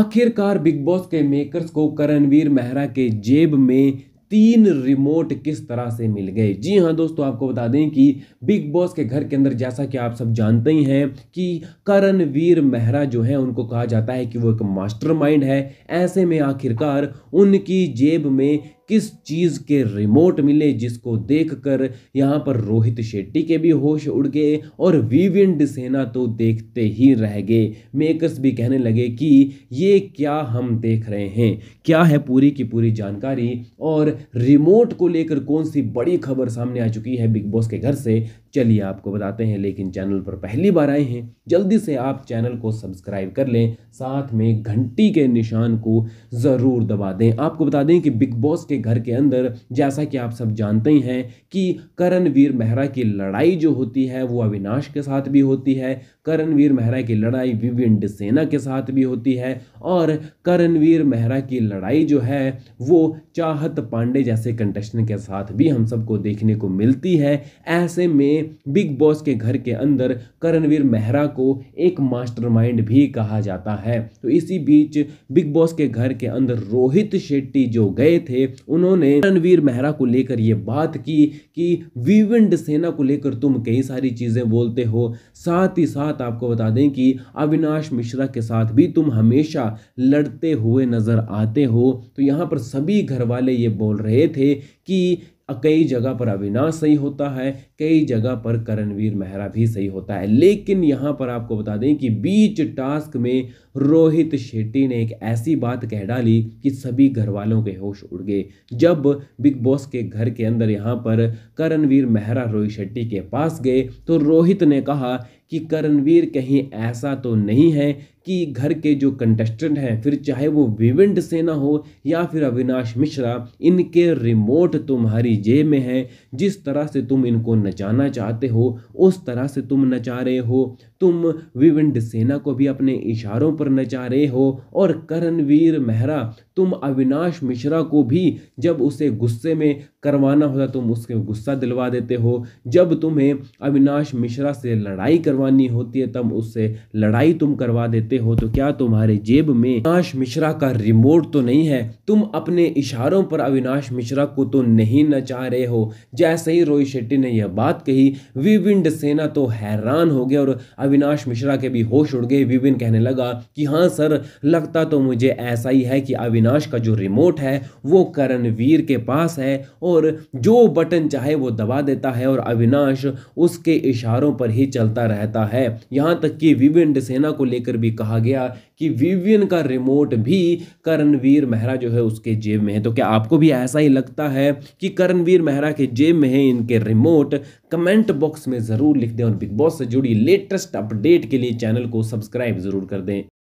आखिरकार big boss के makers को करणवीर मेहरा के जेब में तीन रिमोट किस तरह से मिल गए जी हाँ दोस्तों आपको बता दें कि बिग बॉस के घर के अंदर जैसा कि आप सब जानते ही हैं कि करणवीर मेहरा जो है उनको कहा जाता है कि वो एक मास्टरमाइंड है ऐसे में आखिरकार उनकी जेब में किस चीज़ के रिमोट मिले जिसको देखकर यहाँ पर रोहित शेट्टी के भी होश उड़ गए और विविन डिसेना तो देखते ही रह गए मेकर्स भी कहने लगे कि ये क्या हम देख रहे हैं क्या है पूरी की पूरी जानकारी और रिमोट को लेकर कौन सी बड़ी खबर सामने आ चुकी है बिग बॉस के घर से चलिए आपको बताते हैं लेकिन चैनल पर पहली बार आए हैं जल्दी से आप चैनल को सब्सक्राइब कर लें साथ में घंटी के निशान को ज़रूर दबा दें आपको बता दें कि बिग बॉस के घर के अंदर जैसा कि आप सब जानते ही हैं कि करणवीर मेहरा की लड़ाई जो होती है वो अविनाश के साथ भी होती है करणवीर मेहरा की लड़ाई विविन डिसेना के साथ भी होती है और करणवीर मेहरा की लड़ाई जो है वो चाहत पांडे जैसे कंटेस्टेंट के साथ भी हम सबको देखने को मिलती है ऐसे में बिग बॉस के घर के अंदर करणवीर मेहरा को एक मास्टरमाइंड भी कहा जाता है तो इसी बीच बिग बॉस के घर के अंदर रोहित शेट्टी जो गए थे उन्होंने करणवीर मेहरा को लेकर यह बात की कि विविंड सेना को लेकर तुम कई सारी चीज़ें बोलते हो साथ ही साथ आपको बता दें कि अविनाश मिश्रा के साथ भी तुम हमेशा लड़ते हुए नज़र आते हो तो यहां पर सभी घर वाले ये बोल रहे थे कि कई जगह पर अविनाश सही होता है कई जगह पर करणवीर मेहरा भी सही होता है लेकिन यहाँ पर आपको बता दें कि बीच टास्क में रोहित शेट्टी ने एक ऐसी बात कह डाली कि सभी घर वालों के होश उड़ गए जब बिग बॉस के घर के अंदर यहाँ पर करणवीर मेहरा रोहित शेट्टी के पास गए तो रोहित ने कहा कि करणवीर कहीं ऐसा तो नहीं है कि घर के जो कंटेस्टेंट हैं फिर चाहे वो विविंड सेना हो या फिर अविनाश मिश्रा इनके रिमोट तुम्हारी जेब में है जिस तरह से तुम इनको नचाना चाहते हो उस तरह से तुम नचा रहे हो तुम विविंड सेना को भी अपने इशारों पर नचा रहे हो और करणवीर मेहरा तुम अविनाश मिश्रा को भी जब उसे गुस्से में करवाना होता तुम उसके गुस्सा दिलवा देते हो जब तुम्हें अविनाश मिश्रा से लड़ाई करवा करवानी होती है तब उससे लड़ाई तुम करवा देते हो तो क्या तुम्हारे जेब में अविनाश मिश्रा का रिमोट तो नहीं है तुम अपने इशारों पर अविनाश मिश्रा को तो नहीं नचा रहे हो जैसे ही रोहित शेट्टी ने यह बात कही विविन सेना तो हैरान हो गया और अविनाश मिश्रा के भी होश उड़ गए विविन कहने लगा कि हाँ सर लगता तो मुझे ऐसा ही है कि अविनाश का जो रिमोट है वो करणवीर के पास है और जो बटन चाहे वो दबा देता है और अविनाश उसके इशारों पर ही चलता रहता रहता है यहाँ तक कि विवियन डिसेना को लेकर भी कहा गया कि विवियन का रिमोट भी करणवीर मेहरा जो है उसके जेब में है तो क्या आपको भी ऐसा ही लगता है कि करणवीर मेहरा के जेब में है इनके रिमोट कमेंट बॉक्स में ज़रूर लिख दें और बिग बॉस से जुड़ी लेटेस्ट अपडेट के लिए चैनल को सब्सक्राइब ज़रूर कर दें